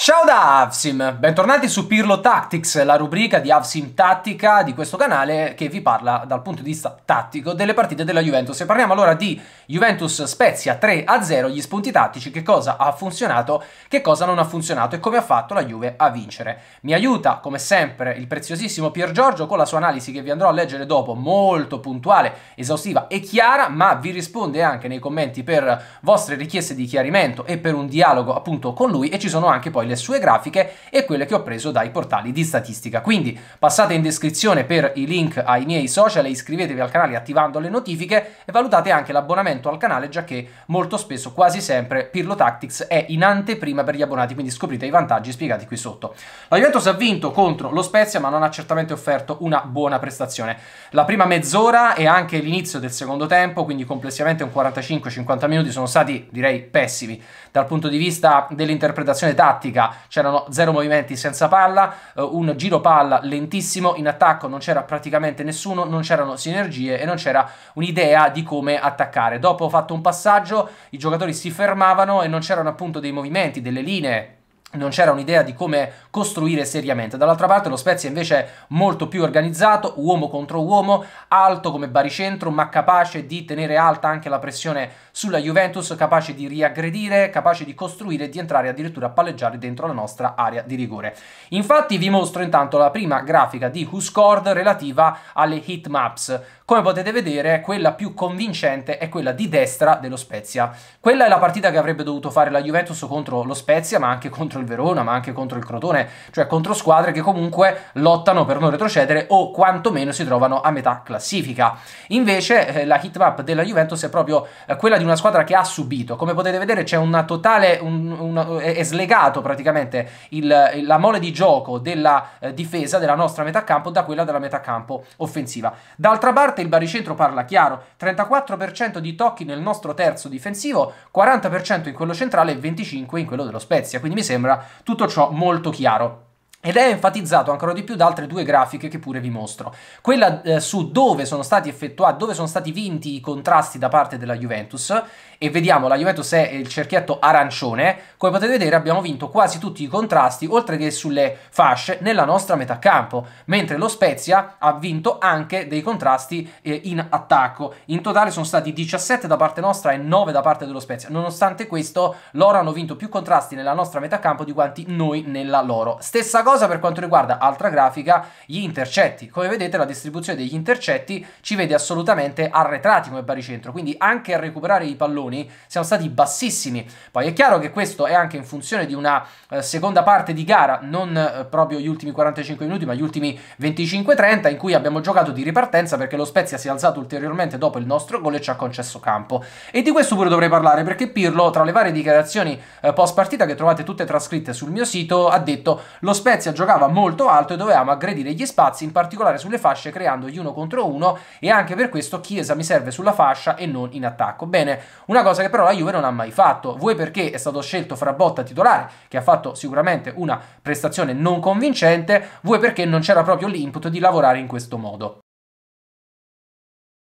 Ciao da Avsim, bentornati su Pirlo Tactics, la rubrica di Avsim Tattica di questo canale che vi parla dal punto di vista tattico delle partite della Juventus. E parliamo allora di Juventus Spezia 3-0, gli spunti tattici, che cosa ha funzionato, che cosa non ha funzionato e come ha fatto la Juve a vincere. Mi aiuta come sempre il preziosissimo Pier Giorgio con la sua analisi che vi andrò a leggere dopo, molto puntuale, esaustiva e chiara, ma vi risponde anche nei commenti per vostre richieste di chiarimento e per un dialogo appunto con lui e ci sono anche poi le sue grafiche e quelle che ho preso dai portali di statistica. Quindi passate in descrizione per i link ai miei social e iscrivetevi al canale attivando le notifiche e valutate anche l'abbonamento al canale, già che molto spesso, quasi sempre, Pirlo Tactics è in anteprima per gli abbonati, quindi scoprite i vantaggi spiegati qui sotto. La Juventus ha vinto contro lo Spezia, ma non ha certamente offerto una buona prestazione. La prima mezz'ora e anche l'inizio del secondo tempo, quindi complessivamente un 45-50 minuti, sono stati, direi, pessimi dal punto di vista dell'interpretazione tattica pratica c'erano zero movimenti senza palla, eh, un giro palla lentissimo, in attacco non c'era praticamente nessuno, non c'erano sinergie e non c'era un'idea di come attaccare. Dopo fatto un passaggio i giocatori si fermavano e non c'erano appunto dei movimenti, delle linee non c'era un'idea di come costruire seriamente. Dall'altra parte lo Spezia invece è molto più organizzato, uomo contro uomo, alto come baricentro, ma capace di tenere alta anche la pressione sulla Juventus, capace di riaggredire, capace di costruire e di entrare addirittura a palleggiare dentro la nostra area di rigore. Infatti vi mostro intanto la prima grafica di WhoScored relativa alle heat maps. Come potete vedere, quella più convincente è quella di destra dello Spezia. Quella è la partita che avrebbe dovuto fare la Juventus contro lo Spezia, ma anche contro il Verona, ma anche contro il Crotone, cioè contro squadre che comunque lottano per non retrocedere o quantomeno si trovano a metà classifica. Invece eh, la hitmap della Juventus è proprio eh, quella di una squadra che ha subito. Come potete vedere c'è una totale... Un, un, è slegato praticamente il, la mole di gioco della eh, difesa della nostra metà campo da quella della metà campo offensiva. D'altra parte parte il baricentro parla chiaro, 34% di tocchi nel nostro terzo difensivo, 40% in quello centrale e 25% in quello dello Spezia, quindi mi sembra tutto ciò molto chiaro. Ed è enfatizzato ancora di più da altre due grafiche che pure vi mostro. Quella eh, su dove sono stati effettuati, dove sono stati vinti i contrasti da parte della Juventus. E vediamo, la Juventus è il cerchietto arancione. Come potete vedere abbiamo vinto quasi tutti i contrasti, oltre che sulle fasce, nella nostra metà campo. Mentre lo Spezia ha vinto anche dei contrasti eh, in attacco. In totale sono stati 17 da parte nostra e 9 da parte dello Spezia. Nonostante questo, loro hanno vinto più contrasti nella nostra metà campo di quanti noi nella loro. Stessa cosa cosa per quanto riguarda altra grafica, gli intercetti. Come vedete la distribuzione degli intercetti ci vede assolutamente arretrati come baricentro, quindi anche a recuperare i palloni siamo stati bassissimi. Poi è chiaro che questo è anche in funzione di una eh, seconda parte di gara, non eh, proprio gli ultimi 45 minuti, ma gli ultimi 25-30 in cui abbiamo giocato di ripartenza perché lo Spezia si è alzato ulteriormente dopo il nostro gol e ci ha concesso campo. E di questo pure dovrei parlare perché Pirlo tra le varie dichiarazioni eh, post partita che trovate tutte trascritte sul mio sito ha detto lo Spezia Spezia giocava molto alto e dovevamo aggredire gli spazi, in particolare sulle fasce, creando gli uno contro uno e anche per questo Chiesa mi serve sulla fascia e non in attacco. Bene, una cosa che però la Juve non ha mai fatto. Vuoi perché è stato scelto fra botta titolare, che ha fatto sicuramente una prestazione non convincente, vuoi perché non c'era proprio l'input di lavorare in questo modo.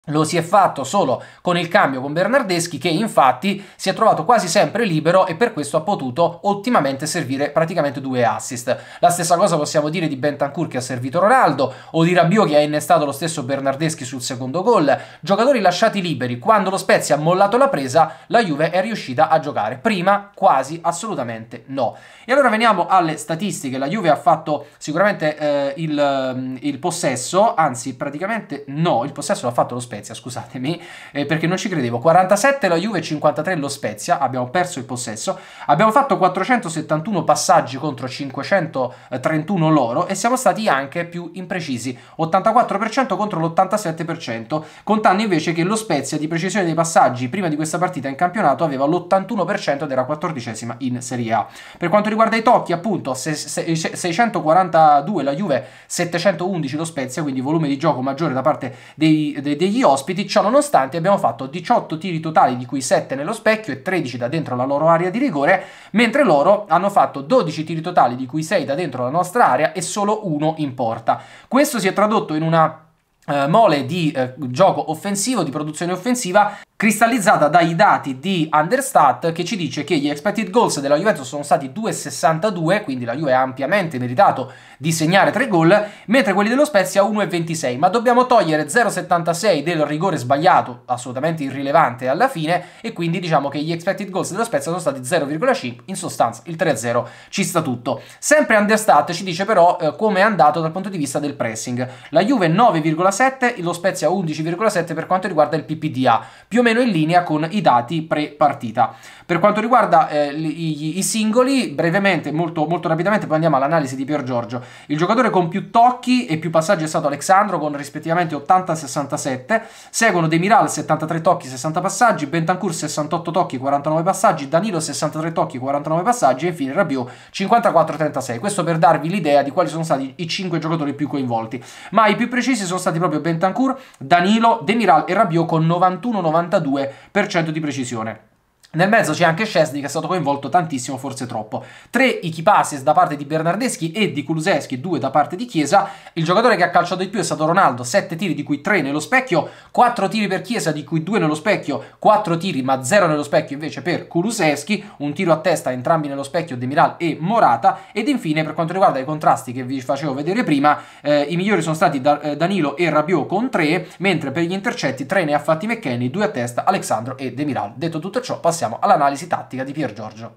Lo si è fatto solo con il cambio con Bernardeschi che infatti si è trovato quasi sempre libero e per questo ha potuto ottimamente servire praticamente due assist. La stessa cosa possiamo dire di Bentancur che ha servito Ronaldo o di Rabiot che ha innestato lo stesso Bernardeschi sul secondo gol. Giocatori lasciati liberi, quando lo Spezia ha mollato la presa la Juve è riuscita a giocare, prima quasi assolutamente no. E allora veniamo alle statistiche, la Juve ha fatto sicuramente eh, il, mm, il possesso, anzi praticamente no, il possesso l'ha fatto lo Spezia Spezia, scusatemi, eh, perché non ci credevo. 47 la Juve, 53 lo Spezia, abbiamo perso il possesso. Abbiamo fatto 471 passaggi contro 531 loro e siamo stati anche più imprecisi, 84% contro l'87%, contando invece che lo Spezia di precisione dei passaggi prima di questa partita in campionato aveva l'81% ed era 14 in Serie A. Per quanto riguarda i tocchi, appunto, 642 la Juve, 711 lo Spezia, quindi volume di gioco maggiore da parte dei, degli di ospiti, ciononostante abbiamo fatto 18 tiri totali, di cui 7 nello specchio e 13 da dentro la loro area di rigore, mentre loro hanno fatto 12 tiri totali, di cui 6 da dentro la nostra area e solo uno in porta. Questo si è tradotto in una eh, mole di eh, gioco offensivo, di produzione offensiva cristallizzata dai dati di Understat che ci dice che gli expected goals della Juventus sono stati 2,62, quindi la Juve ha ampiamente meritato di segnare 3 gol, mentre quelli dello Spezia 1,26, ma dobbiamo togliere 0,76 del rigore sbagliato, assolutamente irrilevante alla fine, e quindi diciamo che gli expected goals dello Spezia sono stati 0,5, in sostanza il 3-0 ci sta tutto. Sempre Understat ci dice però eh, come è andato dal punto di vista del pressing, la Juve 9,7 e lo Spezia 11,7 per quanto riguarda il PPDA, più o meno meno in linea con i dati pre-partita. Per quanto riguarda eh, i, i, singoli, brevemente, molto, molto rapidamente, poi andiamo all'analisi di Pier Giorgio. Il giocatore con più tocchi e più passaggi è stato Alexandro con rispettivamente 80 67, seguono Demiral, 73 tocchi, 60 passaggi, Bentancur 68 tocchi, 49 passaggi, Danilo 63 tocchi, 49 passaggi e infine Rabiot 54-36. Questo per darvi l'idea di quali sono stati i 5 giocatori più coinvolti. Ma i più precisi sono stati proprio Bentancur, Danilo, Demiral e Rabiot con 91-92 92% di precisione. Nel mezzo c'è anche Scesni che è stato coinvolto tantissimo, forse troppo. 3 i Passes da parte di Bernardeschi e di Kuluseschi, 2 da parte di Chiesa. Il giocatore che ha calciato di più è stato Ronaldo, 7 tiri di cui 3 nello specchio, 4 tiri per Chiesa di cui 2 nello specchio, 4 tiri ma 0 nello specchio invece per Kuluseschi, un tiro a testa entrambi nello specchio Demiral e Morata. Ed infine per quanto riguarda i contrasti che vi facevo vedere prima, eh, i migliori sono stati da, eh, Danilo e Rabiot con 3, mentre per gli intercetti 3 ne ha fatti McKenny, 2 a testa Alexandro e Demiral. Detto tutto ciò, passiamo passiamo all'analisi tattica di Pier Giorgio.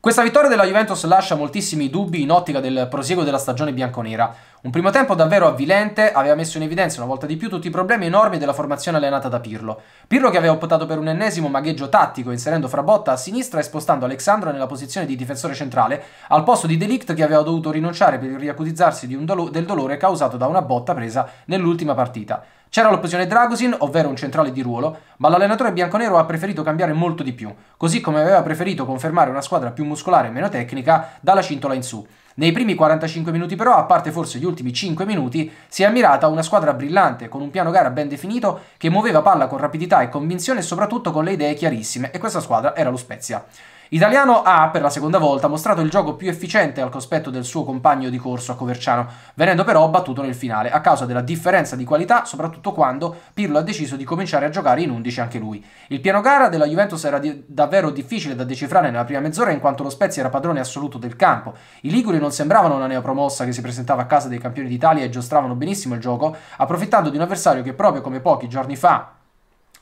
Questa vittoria della Juventus lascia moltissimi dubbi in ottica del prosieguo della stagione bianconera. Un primo tempo davvero avvilente aveva messo in evidenza una volta di più tutti i problemi enormi della formazione allenata da Pirlo. Pirlo che aveva optato per un ennesimo magheggio tattico, inserendo Frabotta a sinistra e spostando Alexandro nella posizione di difensore centrale, al posto di Delict che aveva dovuto rinunciare per riacutizzarsi do del dolore causato da una botta presa nell'ultima partita. C'era l'opzione Dragosin, ovvero un centrale di ruolo, ma l'allenatore bianconero ha preferito cambiare molto di più, così come aveva preferito confermare una squadra più muscolare e meno tecnica dalla cintola in su. Nei primi 45 minuti però, a parte forse gli ultimi 5 minuti, si è ammirata una squadra brillante, con un piano gara ben definito, che muoveva palla con rapidità e convinzione e soprattutto con le idee chiarissime, e questa squadra era lo Spezia. Italiano ha per la seconda volta mostrato il gioco più efficiente al cospetto del suo compagno di corso a Coverciano, venendo però battuto nel finale a causa della differenza di qualità, soprattutto quando Pirlo ha deciso di cominciare a giocare in 11 anche lui. Il piano gara della Juventus era di- davvero difficile da decifrare nella prima mezz'ora in quanto lo Spezia era padrone assoluto del campo. I Liguri non sembravano una neopromossa che si presentava a casa dei campioni d'Italia e giostravano benissimo il gioco, approfittando di un avversario che proprio come pochi giorni fa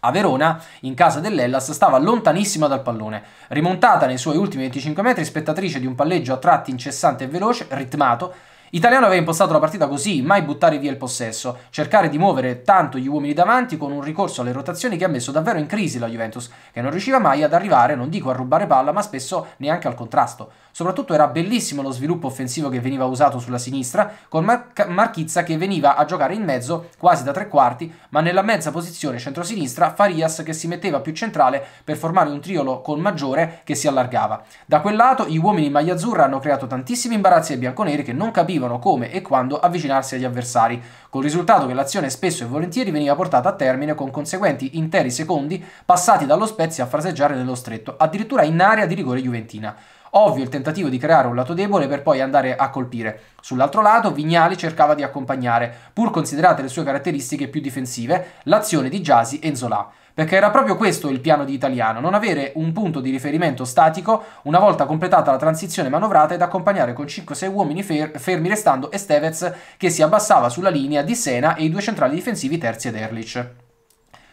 a Verona, in casa dell'Ellas, stava lontanissima dal pallone. Rimontata nei suoi ultimi 25 metri, spettatrice di un palleggio a tratti incessante e veloce, ritmato, Italiano aveva impostato la partita così, mai buttare via il possesso, cercare di muovere tanto gli uomini davanti con un ricorso alle rotazioni che ha messo davvero in crisi la Juventus, che non riusciva mai ad arrivare, non dico a rubare palla, ma spesso neanche al contrasto. Soprattutto era bellissimo lo sviluppo offensivo che veniva usato sulla sinistra, con Mar Marchizza che veniva a giocare in mezzo quasi da tre quarti, ma nella mezza posizione centrosinistra Farias che si metteva più centrale per formare un triolo con Maggiore che si allargava. Da quel lato gli uomini in maglia azzurra hanno creato tantissimi imbarazzi ai bianconeri che non capivano decidivano come e quando avvicinarsi agli avversari, col risultato che l'azione spesso e volentieri veniva portata a termine con conseguenti interi secondi passati dallo Spezia a fraseggiare nello stretto, addirittura in area di rigore juventina. Ovvio il tentativo di creare un lato debole per poi andare a colpire. Sull'altro lato Vignali cercava di accompagnare, pur considerate le sue caratteristiche più difensive, l'azione di Giasi e Zola perché era proprio questo il piano di Italiano, non avere un punto di riferimento statico una volta completata la transizione manovrata ed accompagnare con 5-6 uomini fer fermi restando Estevez che si abbassava sulla linea di Sena e i due centrali difensivi Terzi ed Erlich.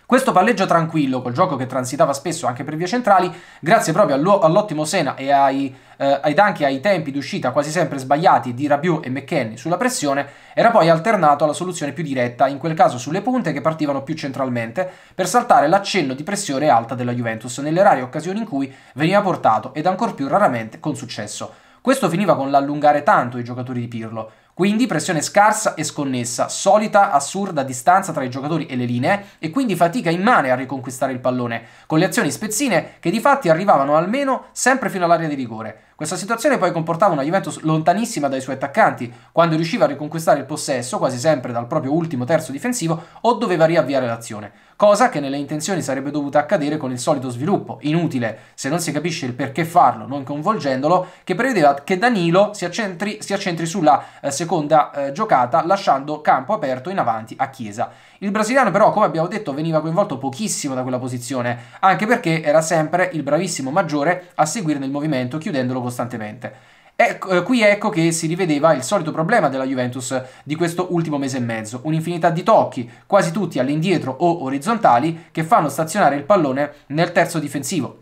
Questo palleggio tranquillo, col gioco che transitava spesso anche per vie centrali, grazie proprio all'ottimo Sena e ai, eh, ai danchi ai tempi d'uscita quasi sempre sbagliati di Rabiot e McKenny sulla pressione, era poi alternato alla soluzione più diretta, in quel caso sulle punte che partivano più centralmente, per saltare l'accenno di pressione alta della Juventus nelle rare occasioni in cui veniva portato ed ancor più raramente con successo. Questo finiva con l'allungare tanto i giocatori di Pirlo, quindi pressione scarsa e sconnessa, solita assurda distanza tra i giocatori e le linee e quindi fatica immane a riconquistare il pallone, con le azioni spezzine che di fatti arrivavano almeno sempre fino all'area di rigore. Questa situazione poi comportava una Juventus lontanissima dai suoi attaccanti, quando riusciva a riconquistare il possesso, quasi sempre dal proprio ultimo terzo difensivo, o doveva riavviare l'azione, cosa che nelle intenzioni sarebbe dovuta accadere con il solito sviluppo, inutile, se non si capisce il perché farlo, non coinvolgendolo, che prevedeva che Danilo si accentri, si accentri sulla eh, seconda eh, giocata, lasciando campo aperto in avanti a Chiesa. Il brasiliano però, come abbiamo detto, veniva coinvolto pochissimo da quella posizione, anche perché era sempre il bravissimo maggiore a seguirne il movimento, chiudendolo costantemente. E ecco, eh, qui ecco che si rivedeva il solito problema della Juventus di questo ultimo mese e mezzo, un'infinità di tocchi, quasi tutti all'indietro o orizzontali, che fanno stazionare il pallone nel terzo difensivo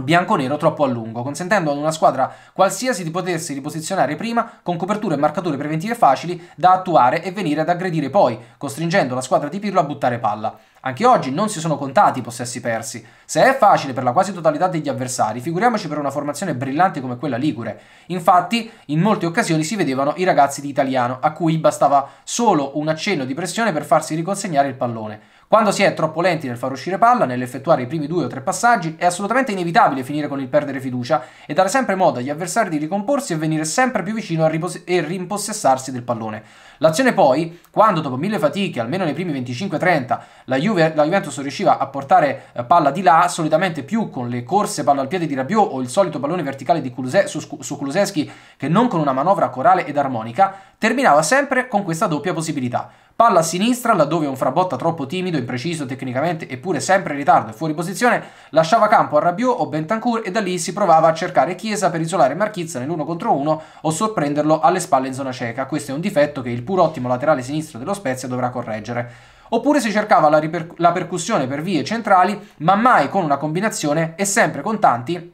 bianco-nero troppo a lungo, consentendo ad una squadra qualsiasi di potersi riposizionare prima con coperture e marcature preventive facili da attuare e venire ad aggredire poi, costringendo la squadra di Pirlo a buttare palla. Anche oggi non si sono contati i possessi persi. Se è facile per la quasi totalità degli avversari, figuriamoci per una formazione brillante come quella ligure. Infatti, in molte occasioni si vedevano i ragazzi di italiano, a cui bastava solo un accenno di pressione per farsi riconsegnare il pallone. Quando si è troppo lenti nel far uscire palla, nell'effettuare i primi due o tre passaggi, è assolutamente inevitabile finire con il perdere fiducia e dare sempre modo agli avversari di ricomporsi e venire sempre più vicino e rimpossessarsi del pallone. L'azione poi, quando dopo mille fatiche, almeno nei primi 25-30, la, Juve, la Juventus riusciva a portare eh, palla di là, solitamente più con le corse palla al piede di Rabiot o il solito pallone verticale di Kuluse, su, su Kuluseschi che non con una manovra corale ed armonica, terminava sempre con questa doppia possibilità. Palla a sinistra, laddove un frabotta troppo timido, impreciso tecnicamente eppure sempre in ritardo e fuori posizione, lasciava campo a Rabiot o Bentancur e da lì si provava a cercare Chiesa per isolare Marchizza nell'uno contro uno o sorprenderlo alle spalle in zona cieca. Questo è un difetto che il pur ottimo laterale sinistro dello Spezia dovrà correggere. Oppure si cercava la, riper- la percussione per vie centrali, ma mai con una combinazione e sempre con tanti,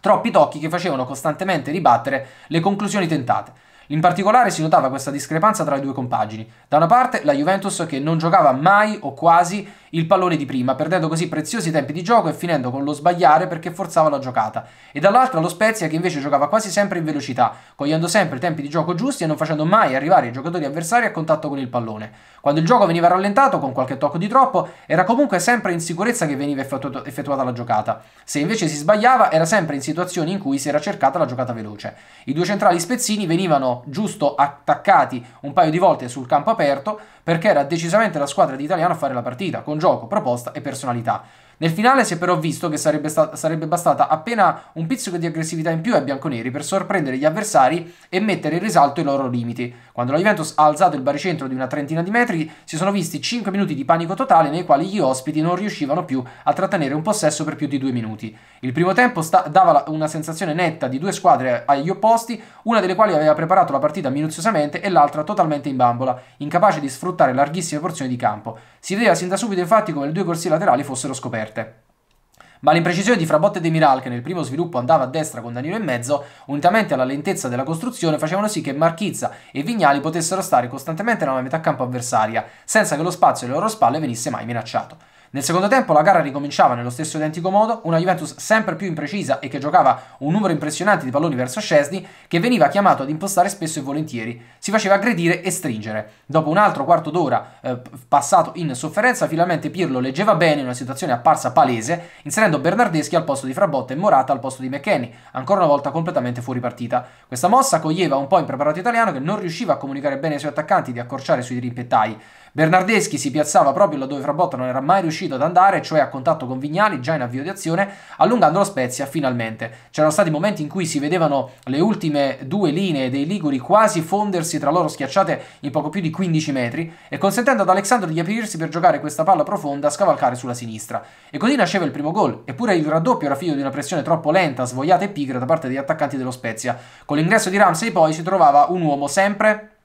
troppi tocchi che facevano costantemente ribattere le conclusioni tentate. In particolare si notava questa discrepanza tra le due compagini. Da una parte la Juventus che non giocava mai o quasi il pallone di prima, perdendo così preziosi tempi di gioco e finendo con lo sbagliare perché forzava la giocata, e dall'altra lo Spezia che invece giocava quasi sempre in velocità, cogliendo sempre i tempi di gioco giusti e non facendo mai arrivare i giocatori avversari a contatto con il pallone. Quando il gioco veniva rallentato con qualche tocco di troppo, era comunque sempre in sicurezza che veniva effettu- effettuata la giocata. Se invece si sbagliava, era sempre in situazioni in cui si era cercata la giocata veloce. I due centrali spezzini venivano giusto attaccati un paio di volte sul campo aperto perché era decisamente la squadra di Italiano a fare la partita, con gioco, proposta e personalità. Nel finale si è però visto che sarebbe, sarebbe, bastata appena un pizzico di aggressività in più ai bianconeri per sorprendere gli avversari e mettere in risalto i loro limiti, quando la Juventus ha alzato il baricentro di una trentina di metri, si sono visti 5 minuti di panico totale nei quali gli ospiti non riuscivano più a trattenere un possesso per più di due minuti. Il primo tempo dava una sensazione netta di due squadre agli opposti, una delle quali aveva preparato la partita minuziosamente e l'altra totalmente in bambola, incapace di sfruttare larghissime porzioni di campo. Si vedeva sin da subito infatti come le due corsie laterali fossero scoperte ma l'imprecisione di Frabotte e De Miral, che nel primo sviluppo andava a destra con Danilo in mezzo, unitamente alla lentezza della costruzione, facevano sì che Marchizza e Vignali potessero stare costantemente nella metà campo avversaria, senza che lo spazio alle loro spalle venisse mai minacciato. Nel secondo tempo la gara ricominciava nello stesso identico modo, una Juventus sempre più imprecisa e che giocava un numero impressionante di palloni verso Scesni, che veniva chiamato ad impostare spesso e volentieri. Si faceva aggredire e stringere. Dopo un altro quarto d'ora eh, passato in sofferenza, finalmente Pirlo leggeva bene una situazione apparsa palese, inserendo Bernardeschi al posto di Frabotta e Morata al posto di McKenny, ancora una volta completamente fuori partita. Questa mossa coglieva un po' impreparato italiano che non riusciva a comunicare bene ai suoi attaccanti di accorciare sui rimpettai. Bernardeschi si piazzava proprio là dove Frabotta non era mai riuscito ad andare, cioè a contatto con Vignali, già in avvio di azione, allungando la Spezia finalmente. C'erano stati momenti in cui si vedevano le ultime due linee dei Liguri quasi fondersi tra loro schiacciate in poco più di 15 metri e consentendo ad Alexandro di aprirsi per giocare questa palla profonda a scavalcare sulla sinistra. E così nasceva il primo gol, eppure il raddoppio era figlio di una pressione troppo lenta, svogliata e pigra da parte degli attaccanti dello Spezia. Con l'ingresso di Ramsey poi si trovava un uomo sempre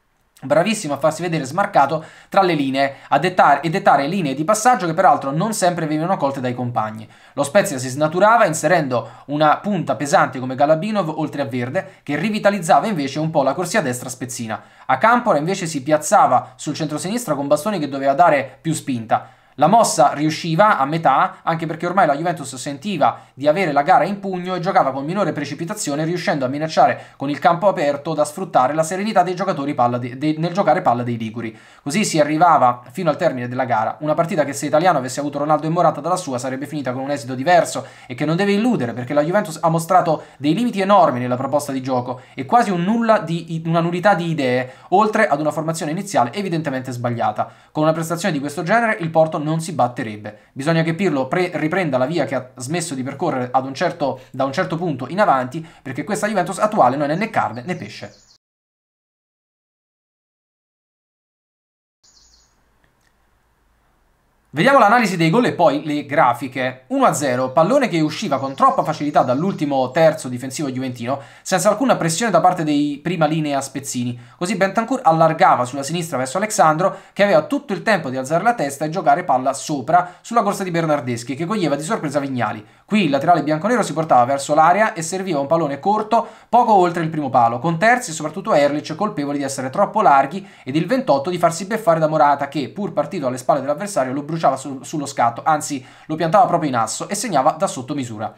Bravissimo a farsi vedere smarcato tra le linee a dettare, e dettare linee di passaggio che peraltro non sempre venivano colte dai compagni. Lo Spezia si snaturava inserendo una punta pesante come Galabinov oltre a Verde che rivitalizzava invece un po' la corsia destra spezzina. A Campora invece si piazzava sul centro-sinistra con Bastoni che doveva dare più spinta. La mossa riusciva a metà anche perché ormai la Juventus sentiva di avere la gara in pugno e giocava con minore precipitazione riuscendo a minacciare con il campo aperto da sfruttare la serenità dei giocatori de, de, nel giocare palla dei Liguri. Così si arrivava fino al termine della gara, una partita che se Italiano avesse avuto Ronaldo e Morata dalla sua sarebbe finita con un esito diverso e che non deve illudere perché la Juventus ha mostrato dei limiti enormi nella proposta di gioco e quasi un di, una nullità di idee, oltre ad una formazione iniziale evidentemente sbagliata. Con una prestazione di questo genere il Porto non non si batterebbe. Bisogna che Pirlo riprenda la via che ha smesso di percorrere un certo, da un certo punto in avanti, perché questa Juventus attuale non è né carne né pesce. Vediamo l'analisi dei gol e poi le grafiche. 1-0, pallone che usciva con troppa facilità dall'ultimo terzo difensivo juventino, senza alcuna pressione da parte dei prima linea spezzini. Così Bentancur allargava sulla sinistra verso Alexandro, che aveva tutto il tempo di alzare la testa e giocare palla sopra sulla corsa di Bernardeschi, che coglieva di sorpresa Vignali. Qui il laterale bianconero si portava verso l'area e serviva un pallone corto poco oltre il primo palo, con terzi e soprattutto Erlich colpevoli di essere troppo larghi ed il 28 di farsi beffare da Morata, che, pur partito alle spalle dell'avversario, lo bruciava lanciava su sullo scatto, anzi lo piantava proprio in asso e segnava da sotto misura.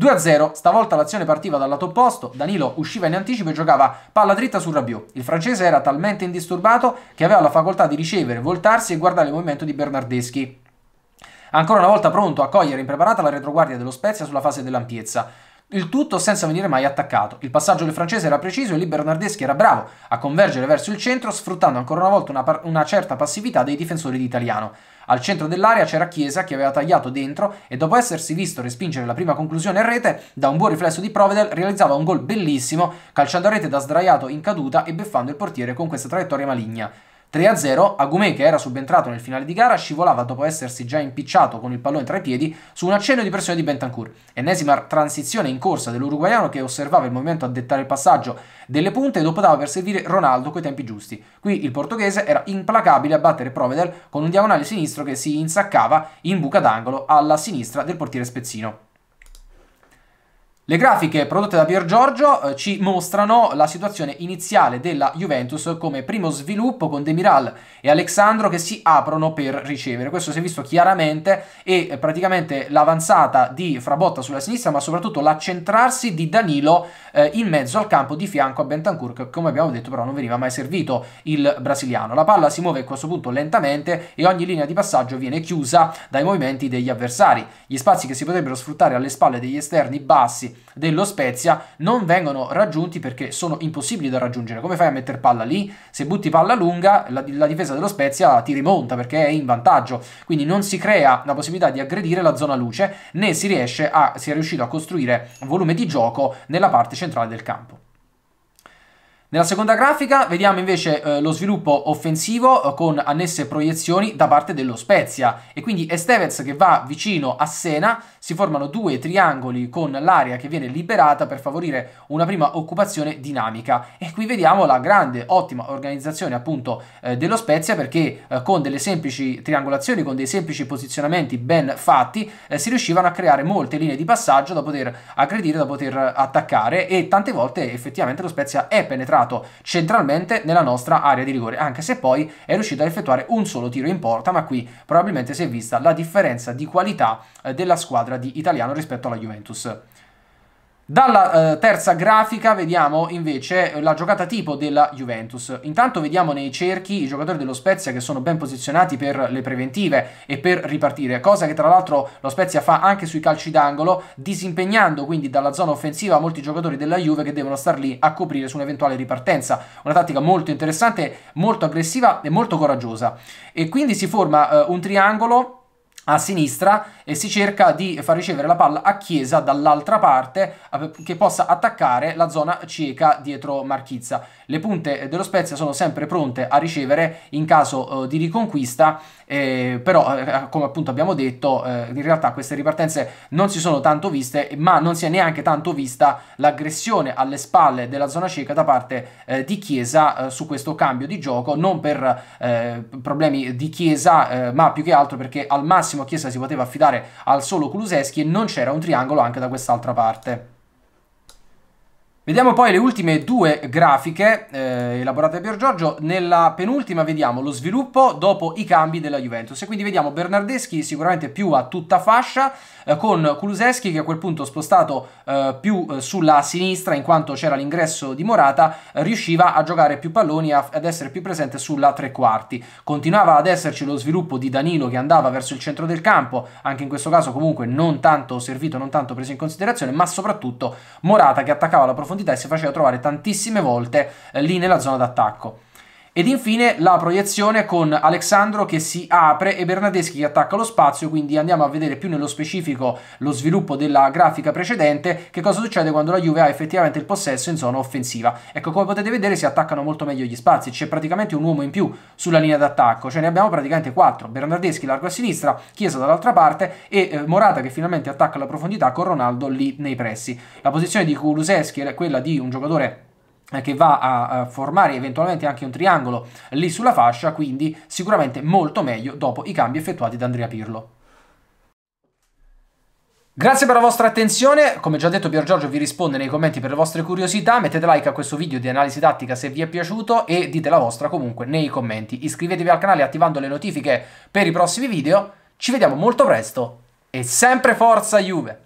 2-0, stavolta l'azione partiva dal lato opposto, Danilo usciva in anticipo e giocava palla dritta sul Rabiot. Il francese era talmente indisturbato che aveva la facoltà di ricevere, voltarsi e guardare il movimento di Bernardeschi. Ancora una volta pronto a cogliere impreparata la retroguardia dello Spezia sulla fase dell'ampiezza. Il tutto senza venire mai attaccato. Il passaggio del francese era preciso e lì Bernardeschi era bravo a convergere verso il centro, sfruttando ancora una volta una, una certa passività dei difensori di al centro dell'area c'era Chiesa che aveva tagliato dentro e dopo essersi visto respingere la prima conclusione a rete, da un buon riflesso di Provedel realizzava un gol bellissimo, calciando a rete da sdraiato in caduta e beffando il portiere con questa traiettoria maligna. 3-0, Agumè che era subentrato nel finale di gara scivolava dopo essersi già impicciato con il pallone tra i piedi su un accenno di pressione di Bentancur. Ennesima transizione in corsa dell'uruguaiano che osservava il movimento a dettare il passaggio delle punte e dopo dava per servire Ronaldo coi tempi giusti. Qui il portoghese era implacabile a battere Provedel con un diagonale sinistro che si insaccava in buca d'angolo alla sinistra del portiere Spezzino. Le grafiche prodotte da Pier Giorgio eh, ci mostrano la situazione iniziale della Juventus come primo sviluppo con Demiral e Alexandro che si aprono per ricevere. Questo si è visto chiaramente e eh, praticamente l'avanzata di Frabotta sulla sinistra, ma soprattutto l'accentrarsi di Danilo eh, in mezzo al campo di fianco a Bentancur che come abbiamo detto però non veniva mai servito il brasiliano. La palla si muove a questo punto lentamente e ogni linea di passaggio viene chiusa dai movimenti degli avversari. Gli spazi che si potrebbero sfruttare alle spalle degli esterni bassi dello Spezia non vengono raggiunti perché sono impossibili da raggiungere. Come fai a mettere palla lì? Se butti palla lunga, la, la difesa dello Spezia ti rimonta perché è in vantaggio. Quindi non si crea la possibilità di aggredire la zona luce né si riesce a, si è riuscito a costruire volume di gioco nella parte centrale del campo. Nella seconda grafica vediamo invece eh, lo sviluppo offensivo eh, con annesse proiezioni da parte dello Spezia e quindi Estevez che va vicino a Sena, si formano due triangoli con l'area che viene liberata per favorire una prima occupazione dinamica e qui vediamo la grande ottima organizzazione appunto eh, dello Spezia perché eh, con delle semplici triangolazioni, con dei semplici posizionamenti ben fatti eh, si riuscivano a creare molte linee di passaggio da poter aggredire, da poter attaccare e tante volte effettivamente lo Spezia è penetrato centrato centralmente nella nostra area di rigore, anche se poi è riuscito ad effettuare un solo tiro in porta, ma qui probabilmente si è vista la differenza di qualità eh, della squadra di Italiano rispetto alla Juventus. Dalla eh, terza grafica vediamo invece la giocata tipo della Juventus. Intanto vediamo nei cerchi i giocatori dello Spezia che sono ben posizionati per le preventive e per ripartire, cosa che tra l'altro lo Spezia fa anche sui calci d'angolo, disimpegnando quindi dalla zona offensiva molti giocatori della Juve che devono star lì a coprire su un'eventuale ripartenza. Una tattica molto interessante, molto aggressiva e molto coraggiosa. E quindi si forma eh, un triangolo a sinistra e si cerca di far ricevere la palla a Chiesa dall'altra parte che possa attaccare la zona cieca dietro Marchizza. Le punte eh, dello Spezia sono sempre pronte a ricevere in caso eh, di riconquista, eh, però eh, eh, come appunto abbiamo detto eh, in realtà queste ripartenze non si sono tanto viste, ma non si è neanche tanto vista l'aggressione alle spalle della zona cieca da parte di Chiesa su questo cambio di gioco, non per problemi di Chiesa, ma più che altro perché al massimo Massimo Chiesa si poteva affidare al solo Kuluseschi e non c'era un triangolo anche da quest'altra parte. Vediamo poi le ultime due grafiche eh, elaborate da Pier Giorgio. Nella penultima vediamo lo sviluppo dopo i cambi della Juventus. E quindi vediamo Bernardeschi sicuramente più a tutta fascia, eh, con Kuluseschi che a quel punto spostato eh, più eh, sulla sinistra, in quanto c'era l'ingresso di Morata, riusciva a giocare più palloni e ad essere più presente sulla tre quarti. Continuava ad esserci lo sviluppo di Danilo che andava verso il centro del campo, anche in questo caso comunque non tanto servito, non tanto preso in considerazione, ma soprattutto Morata che attaccava la profondità profondità e si faceva trovare tantissime volte eh, lì nella zona d'attacco. Ed infine la proiezione con Alexandro che si apre e Bernadeschi che attacca lo spazio, quindi andiamo a vedere più nello specifico lo sviluppo della grafica precedente, che cosa succede quando la Juve ha effettivamente il possesso in zona offensiva. Ecco, come potete vedere si attaccano molto meglio gli spazi, c'è praticamente un uomo in più sulla linea d'attacco, cioè ne abbiamo praticamente quattro, Bernardeschi largo a sinistra, Chiesa dall'altra parte e eh, Morata che finalmente attacca la profondità con Ronaldo lì nei pressi. La posizione di Kuluseschi è quella di un giocatore che va a formare eventualmente anche un triangolo lì sulla fascia, quindi sicuramente molto meglio dopo i cambi effettuati da Andrea Pirlo. Grazie per la vostra attenzione, come già detto Pier Giorgio vi risponde nei commenti per le vostre curiosità, mettete like a questo video di analisi tattica se vi è piaciuto e dite la vostra comunque nei commenti, iscrivetevi al canale attivando le notifiche per i prossimi video, ci vediamo molto presto e sempre forza Juve!